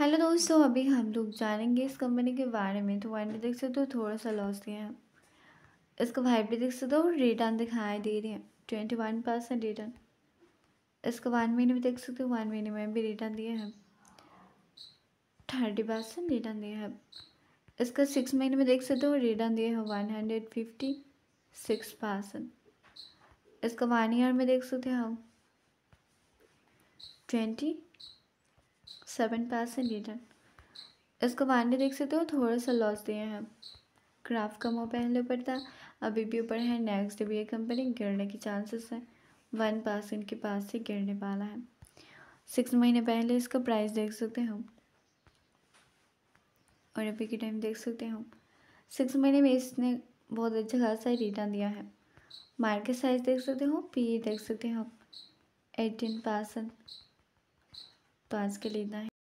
hello दोस्तों अभी हम लोग जानेंगे इस कंपनी के बारे में तो वाइट भी देख सकते हो थोड़ा सा लॉस दिया है इसका वाइट भी देख सकते हो रिटर्न दिखाई दे रही है ट्वेंटी वन परसेंट रिटर्न इसका वन महीने में देख सकते हो वन महीने में भी रिटर्न दिया है थर्टी परसेंट रिटर्न दिया है इसका सिक्स महीने में देख सकते हो रिटर्न दिया है one hundred fifty six percent इसका वन ईयर में देख सकते हो हम ट्वेंटी सेवन परसेंट रिटर्न इसको वन देख सकते हो थोड़ा सा लॉस दिए हैं ग्राफ कम हो पहले ऊपर था अभी भी ऊपर है नेक्स्ट भी ये कंपनी गिरने की चांसेस है वन परसेंट के पास से गिरने वाला है सिक्स महीने पहले इसका प्राइस देख सकते हो और अभी के टाइम देख सकते हो सिक्स महीने में इसने बहुत अच्छा खासा रिटर्न दिया है मार्केट साइज देख सकते हो पी देख सकते हो एटीन परसेंट तो आज के लिए इतना है